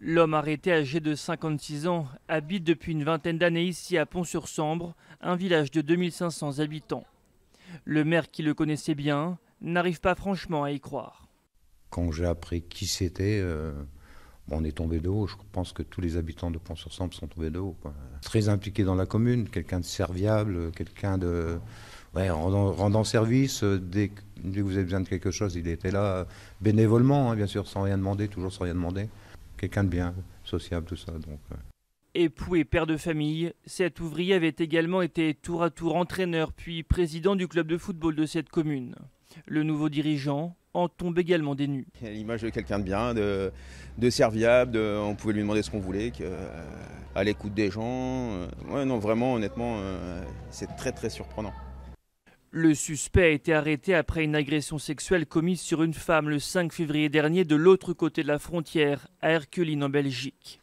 L'homme arrêté, âgé de 56 ans, habite depuis une vingtaine d'années ici à Pont-sur-Sambre, un village de 2500 habitants. Le maire qui le connaissait bien n'arrive pas franchement à y croire. Quand j'ai appris qui c'était, euh, on est tombé d'eau. Je pense que tous les habitants de Pont-sur-Sambre sont tombés d'eau. Très impliqué dans la commune, quelqu'un de serviable, quelqu'un de rendant, service. Euh, dès que, vous avez besoin de quelque chose, il était là bénévolement, hein, bien sûr, sans rien demander, toujours sans rien demander quelqu'un de bien, sociable, tout ça. Donc, euh. Époux et père de famille, cet ouvrier avait également été tour à tour entraîneur puis président du club de football de cette commune. Le nouveau dirigeant en tombe également des nues. L'image de quelqu'un de bien, de, serviable, on pouvait lui demander ce qu'on voulait, euh, à l'écoute des gens. Euh. non, vraiment, honnêtement, c'est très très surprenant. Le suspect a été arrêté après une agression sexuelle commise sur une femme le 5 février dernier de l'autre côté de la frontière, à Herculine en Belgique.